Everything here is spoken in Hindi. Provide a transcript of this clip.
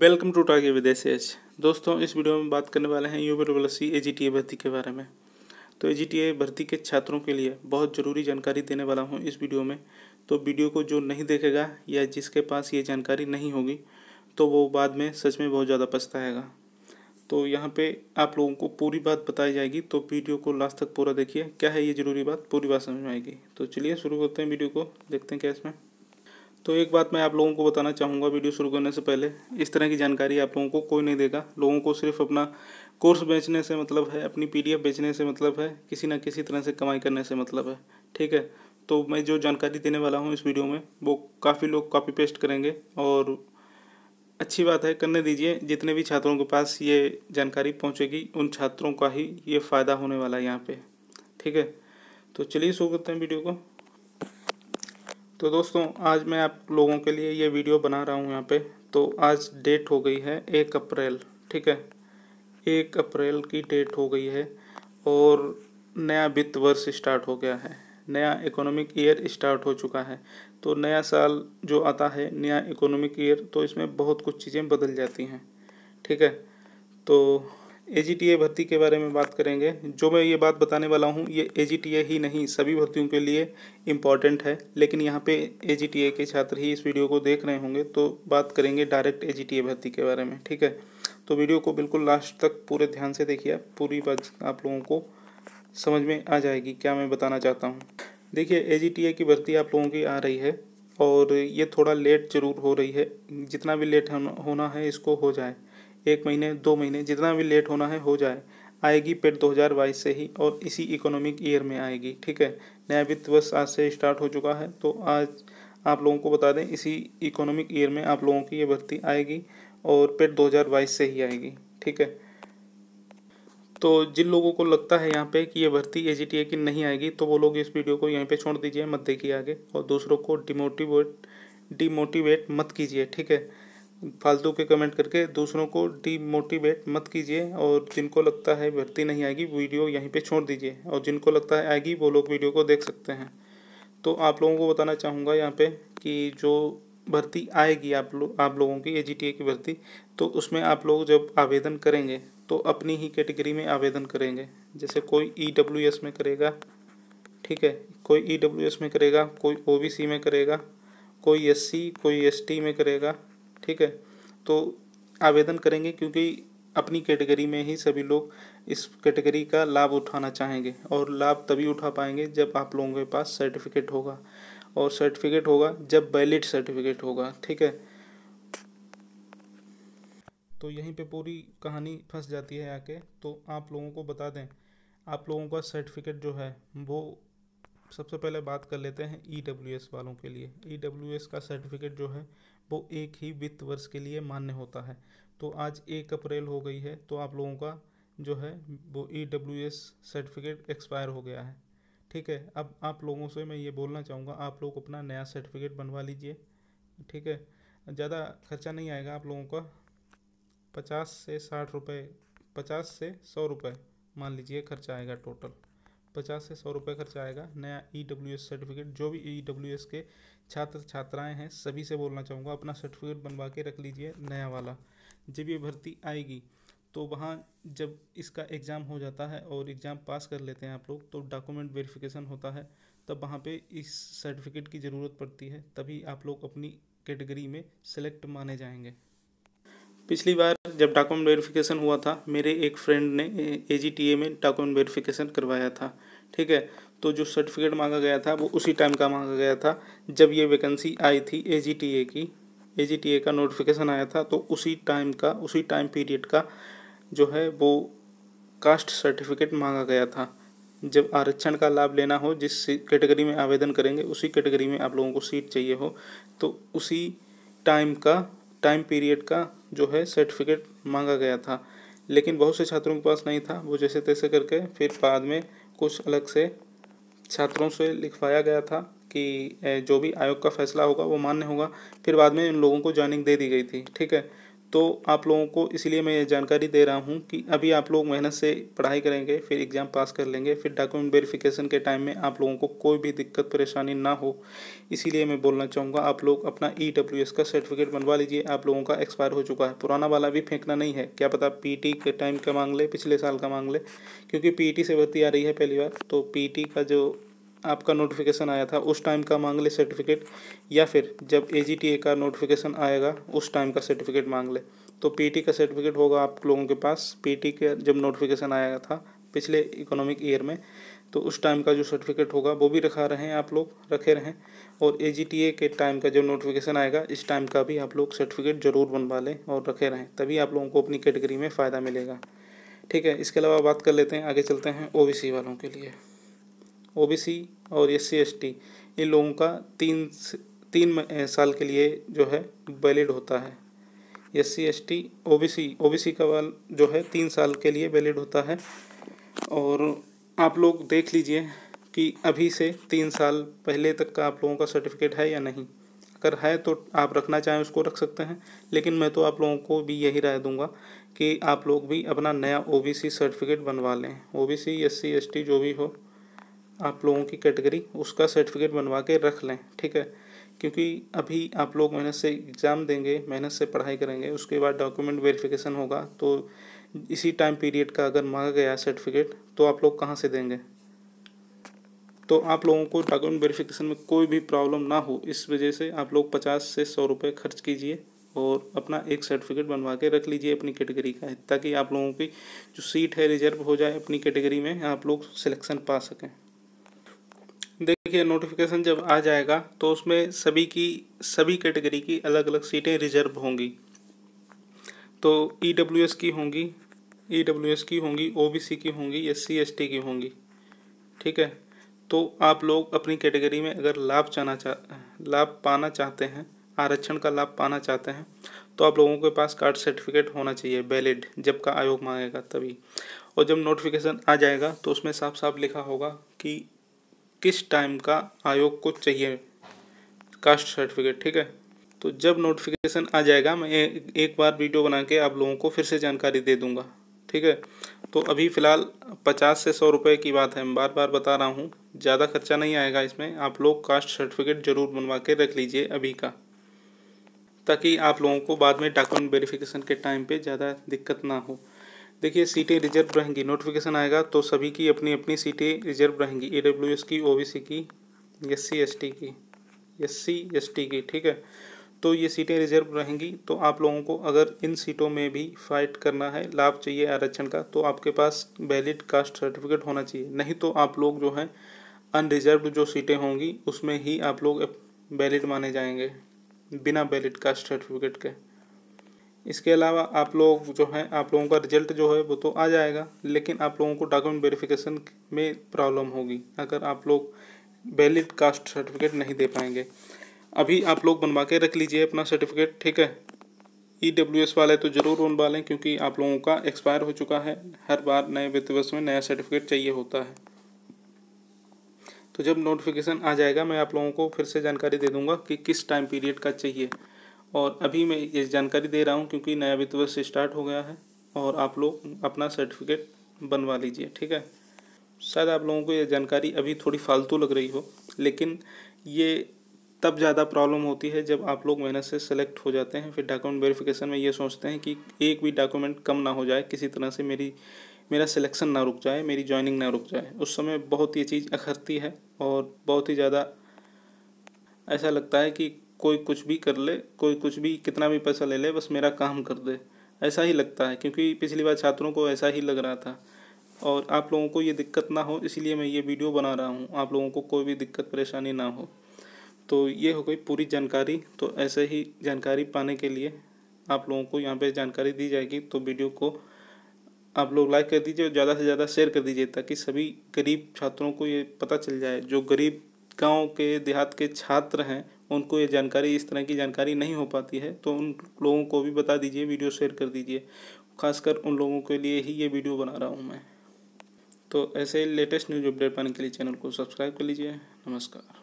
वेलकम टू टागे विदेश एच दोस्तों इस वीडियो में बात करने वाले हैं U W C A G T A भर्ती के बारे में तो ए जी टी ए भर्ती के छात्रों के लिए बहुत ज़रूरी जानकारी देने वाला हूँ इस वीडियो में तो वीडियो को जो नहीं देखेगा या जिसके पास ये जानकारी नहीं होगी तो वो बाद में सच में बहुत ज़्यादा पछताएगा तो यहाँ पर आप लोगों को पूरी बात बताई जाएगी तो वीडियो को लास्ट तक पूरा देखिए क्या है ये ज़रूरी बात पूरी बात समझ में आएगी तो चलिए शुरू करते हैं वीडियो को देखते हैं क्या इसमें तो एक बात मैं आप लोगों को बताना चाहूँगा वीडियो शुरू करने से पहले इस तरह की जानकारी आप लोगों को कोई नहीं देगा लोगों को सिर्फ अपना कोर्स बेचने से मतलब है अपनी पीडीएफ बेचने से मतलब है किसी ना किसी तरह से कमाई करने से मतलब है ठीक है तो मैं जो जानकारी देने वाला हूँ इस वीडियो में वो काफ़ी लोग कॉपी पेस्ट करेंगे और अच्छी बात है करने दीजिए जितने भी छात्रों के पास ये जानकारी पहुँचेगी उन छात्रों का ही ये फ़ायदा होने वाला है यहाँ पर ठीक है तो चलिए शुरू करते हैं वीडियो को तो दोस्तों आज मैं आप लोगों के लिए ये वीडियो बना रहा हूँ यहाँ पे तो आज डेट हो गई है एक अप्रैल ठीक है एक अप्रैल की डेट हो गई है और नया वित्त वर्ष स्टार्ट हो गया है नया इकोनॉमिक ईयर स्टार्ट हो चुका है तो नया साल जो आता है नया इकोनॉमिक ईयर तो इसमें बहुत कुछ चीज़ें बदल जाती हैं ठीक है तो ए भर्ती के बारे में बात करेंगे जो मैं ये बात बताने वाला हूँ ये ए ही नहीं सभी भर्तियों के लिए इम्पॉर्टेंट है लेकिन यहाँ पे ए के छात्र ही इस वीडियो को देख रहे होंगे तो बात करेंगे डायरेक्ट ए भर्ती के बारे में ठीक है तो वीडियो को बिल्कुल लास्ट तक पूरे ध्यान से देखिए पूरी बात आप लोगों को समझ में आ जाएगी क्या मैं बताना चाहता हूँ देखिए ए की भर्ती आप लोगों की आ रही है और ये थोड़ा लेट ज़रूर हो रही है जितना भी लेट होना है इसको हो जाए एक महीने दो महीने जितना भी लेट होना है हो जाए आएगी पेड 2022 से ही और इसी इकोनॉमिक ईयर में आएगी ठीक है नया वित्त वर्ष आज से स्टार्ट हो चुका है तो आज आप लोगों को बता दें इसी इकोनॉमिक ईयर में आप लोगों की ये भर्ती आएगी और पेड 2022 से ही आएगी ठीक है तो जिन लोगों को लगता है यहाँ पे कि ये भर्ती ए की नहीं आएगी तो वो लोग इस वीडियो को यहीं पे छोड़ दीजिए मत देखिए आगे और दूसरों को डिमोटिवेट डिमोटिवेट मत कीजिए ठीक है फालतू के कमेंट करके दूसरों को डीमोटिवेट मत कीजिए और जिनको लगता है भर्ती नहीं आएगी वीडियो यहीं पे छोड़ दीजिए और जिनको लगता है आएगी वो लोग वीडियो को देख सकते हैं तो आप लोगों को बताना चाहूँगा यहाँ पे कि जो भर्ती आएगी आप लोग आप लोगों की ए की भर्ती तो उसमें आप लोग जब आवेदन करेंगे तो अपनी ही कैटेगरी में आवेदन करेंगे जैसे कोई ई e में करेगा ठीक है कोई ई e में करेगा कोई ओ में करेगा कोई एस कोई एस में करेगा ठीक है तो आवेदन करेंगे क्योंकि अपनी कैटेगरी में ही सभी लोग इस कैटेगरी का लाभ उठाना चाहेंगे और लाभ तभी उठा पाएंगे जब आप लोगों के पास सर्टिफिकेट होगा और सर्टिफिकेट होगा जब वैलिड सर्टिफिकेट होगा ठीक है तो यहीं पे पूरी कहानी फंस जाती है आके तो आप लोगों को बता दें आप लोगों का सर्टिफिकेट जो है वो सबसे पहले बात कर लेते हैं ई e वालों के लिए ई e का सर्टिफिकेट जो है वो एक ही वित्त वर्ष के लिए मान्य होता है तो आज एक अप्रैल हो गई है तो आप लोगों का जो है वो E W S certificate expire हो गया है ठीक है अब आप लोगों से मैं ये बोलना चाहूँगा आप लोग अपना नया सर्टिफिकेट बनवा लीजिए ठीक है ज़्यादा खर्चा नहीं आएगा आप लोगों का पचास से साठ रुपये पचास से सौ रुपये मान लीजिए खर्चा आएगा टोटल पचास से सौ रुपये खर्चा आएगा नया ई डब्ल्यू एस सर्टिफिकेट जो भी ई डब्ल्यू एस के छात्र छात्राएं हैं सभी से बोलना चाहूँगा अपना सर्टिफिकेट बनवा के रख लीजिए नया वाला जब ये भर्ती आएगी तो वहाँ जब इसका एग्ज़ाम हो जाता है और एग्ज़ाम पास कर लेते हैं आप लोग तो डॉक्यूमेंट वेरिफिकेशन होता है तब वहाँ पे इस सर्टिफिकेट की ज़रूरत पड़ती है तभी आप लोग अपनी कैटेगरी में सेलेक्ट माने जाएंगे पिछली बार जब डॉक्यूमेंट वेरिफिकेशन हुआ था मेरे एक फ्रेंड ने ए में डॉक्यूमेंट वेरिफिकेशन करवाया था ठीक है तो जो सर्टिफिकेट मांगा गया था वो उसी टाइम का मांगा गया था जब ये वैकेंसी आई थी ए की ए का नोटिफिकेशन आया था तो उसी टाइम का उसी टाइम पीरियड का जो है वो कास्ट सर्टिफिकेट मांगा गया था जब आरक्षण का लाभ लेना हो जिस कैटेगरी में आवेदन करेंगे उसी कैटेगरी में आप लोगों को सीट चाहिए हो तो उसी टाइम का टाइम पीरियड का जो है सर्टिफिकेट मांगा गया था लेकिन बहुत से छात्रों के पास नहीं था वो जैसे तैसे करके फिर बाद में कुछ अलग से छात्रों से लिखवाया गया था कि जो भी आयोग का फैसला होगा वो मान्य होगा फिर बाद में इन लोगों को ज्वाइनिंग दे दी गई थी ठीक है तो आप लोगों को इसलिए मैं ये जानकारी दे रहा हूँ कि अभी आप लोग मेहनत से पढ़ाई करेंगे फिर एग्ज़ाम पास कर लेंगे फिर डॉक्यूमेंट वेरिफिकेशन के टाइम में आप लोगों को कोई भी दिक्कत परेशानी ना हो इसीलिए मैं बोलना चाहूँगा आप लोग अपना ई डब्ल्यू एस का सर्टिफिकेट बनवा लीजिए आप लोगों का एक्सपायर हो चुका है पुराना वाला भी फेंकना नहीं है क्या पता पी टी के टाइम का मांग ले पिछले साल का मांग ले क्योंकि पी टी से भर्ती आ रही है पहली बार तो पी टी का जो आपका नोटिफिकेशन आया था उस टाइम का मांग ले सर्टिफिकेट या फिर जब ए का नोटिफिकेशन आएगा उस टाइम का सर्टिफिकेट मांग ले तो पीटी का सर्टिफिकेट होगा आप लोगों के पास पीटी का जब नोटिफिकेशन आया था पिछले इकोनॉमिक ईयर में तो उस टाइम का जो सर्टिफिकेट होगा वो भी रखा रहे हैं आप लोग रखे रहें और ए के टाइम का जो नोटिफिकेशन आएगा इस टाइम का भी आप लोग सर्टिफिकेट ज़रूर बनवा लें और रखे रहें तभी आप लोगों को अपनी कैटेगरी में फ़ायदा मिलेगा ठीक है इसके अलावा बात कर लेते हैं आगे चलते हैं ओ वालों के लिए ओबीसी और एस सी इन लोगों का तीन तीन साल के लिए जो है वैलिड होता है S C S T O B C O B C का वाल जो है तीन साल के लिए वैलिड होता है और आप लोग देख लीजिए कि अभी से तीन साल पहले तक का आप लोगों का सर्टिफिकेट है या नहीं अगर है तो आप रखना चाहें उसको रख सकते हैं लेकिन मैं तो आप लोगों को भी यही राय दूंगा कि आप लोग भी अपना नया ओ बी सी सर्टिफिकेट बनवा लें O B C S C S T जो भी हो आप लोगों की कैटेगरी उसका सर्टिफिकेट बनवा के रख लें ठीक है क्योंकि अभी आप लोग मेहनत से एग्ज़ाम देंगे मेहनत से पढ़ाई करेंगे उसके बाद डॉक्यूमेंट वेरिफिकेशन होगा तो इसी टाइम पीरियड का अगर मांगा गया सर्टिफिकेट तो आप लोग कहाँ से देंगे तो आप लोगों को डॉक्यूमेंट वेरिफिकेशन में कोई भी प्रॉब्लम ना हो इस वजह से आप लोग पचास से सौ रुपये खर्च कीजिए और अपना एक सर्टिफिकेट बनवा के रख लीजिए अपनी कैटेगरी का ताकि आप लोगों की जो सीट है रिजर्व हो जाए अपनी कैटेगरी में आप लोग सिलेक्शन पा सकें देखिए नोटिफिकेशन जब आ जाएगा तो उसमें सभी की सभी कैटेगरी की अलग अलग सीटें रिजर्व होंगी तो ई डब्ल्यू एस की होंगी ई डब्ल्यू एस की होंगी ओ बी सी की होंगी एस सी एस टी की होंगी ठीक है तो आप लोग अपनी कैटेगरी में अगर लाभ चाहना चाह लाभ पाना चाहते हैं आरक्षण का लाभ पाना चाहते हैं तो आप लोगों के पास कार्ड सर्टिफिकेट होना चाहिए वैलिड जब का आयोग मांगेगा तभी और जब नोटिफिकेशन आ जाएगा तो उसमें साफ साफ लिखा होगा कि किस टाइम का आयोग को चाहिए कास्ट सर्टिफिकेट ठीक है तो जब नोटिफिकेशन आ जाएगा मैं ए, एक बार वीडियो बना के आप लोगों को फिर से जानकारी दे दूंगा ठीक है तो अभी फ़िलहाल पचास से सौ रुपये की बात है मैं बार बार बता रहा हूँ ज़्यादा खर्चा नहीं आएगा इसमें आप लोग कास्ट सर्टिफिकेट ज़रूर बनवा के रख लीजिए अभी का ताकि आप लोगों को बाद में डॉक्यूमेंट वेरिफिकेशन के टाइम पर ज़्यादा दिक्कत ना हो देखिए सीटें रिजर्व रहेंगी नोटिफिकेशन आएगा तो सभी की अपनी अपनी सीटें रिजर्व रहेंगी ए डब्ल्यू एस की ओ बी सी की एस सी एस टी की एस सी एस टी की ठीक है तो ये सीटें रिजर्व रहेंगी तो आप लोगों को अगर इन सीटों में भी फाइट करना है लाभ चाहिए आरक्षण का तो आपके पास वैलिड कास्ट सर्टिफिकेट होना चाहिए नहीं तो आप लोग जो है अनरिजर्व जो सीटें होंगी उसमें ही आप लोग वैलिड माने जाएंगे बिना वैलिड कास्ट सर्टिफिकेट के इसके अलावा आप लोग जो है आप लोगों का रिजल्ट जो है वो तो आ जाएगा लेकिन आप लोगों को डॉक्यूमेंट वेरिफिकेशन में प्रॉब्लम होगी अगर आप लोग वैलिड कास्ट सर्टिफिकेट नहीं दे पाएंगे अभी आप लोग बनवा के रख लीजिए अपना सर्टिफिकेट ठीक है ई डब्ल्यू एस वाले तो ज़रूर बनवा लें क्योंकि आप लोगों का एक्सपायर हो चुका है हर बार नए वित्त वर्ष में नया सर्टिफिकेट चाहिए होता है तो जब नोटिफिकेशन आ जाएगा मैं आप लोगों को फिर से जानकारी दे दूंगा कि किस टाइम पीरियड का चाहिए और अभी मैं ये जानकारी दे रहा हूँ क्योंकि नया वित्त वर्ष स्टार्ट हो गया है और आप लोग अपना सर्टिफिकेट बनवा लीजिए ठीक है शायद आप लोगों को ये जानकारी अभी थोड़ी फालतू लग रही हो लेकिन ये तब ज़्यादा प्रॉब्लम होती है जब आप लोग मेहनत से सेलेक्ट हो जाते हैं फिर डॉक्यूमेंट वेरिफिकेशन में ये सोचते हैं कि एक भी डॉक्यूमेंट कम ना हो जाए किसी तरह से मेरी मेरा सिलेक्शन ना रुक जाए मेरी ज्वाइनिंग ना रुक जाए उस समय बहुत ये चीज़ अखरती है और बहुत ही ज़्यादा ऐसा लगता है कि कोई कुछ भी कर ले कोई कुछ भी कितना भी पैसा ले ले बस मेरा काम कर दे ऐसा ही लगता है क्योंकि पिछली बार छात्रों को ऐसा ही लग रहा था और आप लोगों को ये दिक्कत ना हो इसलिए मैं ये वीडियो बना रहा हूँ आप लोगों को कोई भी दिक्कत परेशानी ना हो तो ये हो गई पूरी जानकारी तो ऐसे ही जानकारी पाने के लिए आप लोगों को यहाँ पे जानकारी दी जाएगी तो वीडियो को आप लोग लाइक कर दीजिए और ज़्यादा से ज़्यादा शेयर कर दीजिए ताकि सभी गरीब छात्रों को ये पता चल जाए जो गरीब गाँव के देहात के छात्र हैं उनको ये जानकारी इस तरह की जानकारी नहीं हो पाती है तो उन लोगों को भी बता दीजिए वीडियो शेयर कर दीजिए खासकर उन लोगों के लिए ही ये वीडियो बना रहा हूँ मैं तो ऐसे लेटेस्ट न्यूज़ अपडेट पाने के लिए चैनल को सब्सक्राइब कर लीजिए नमस्कार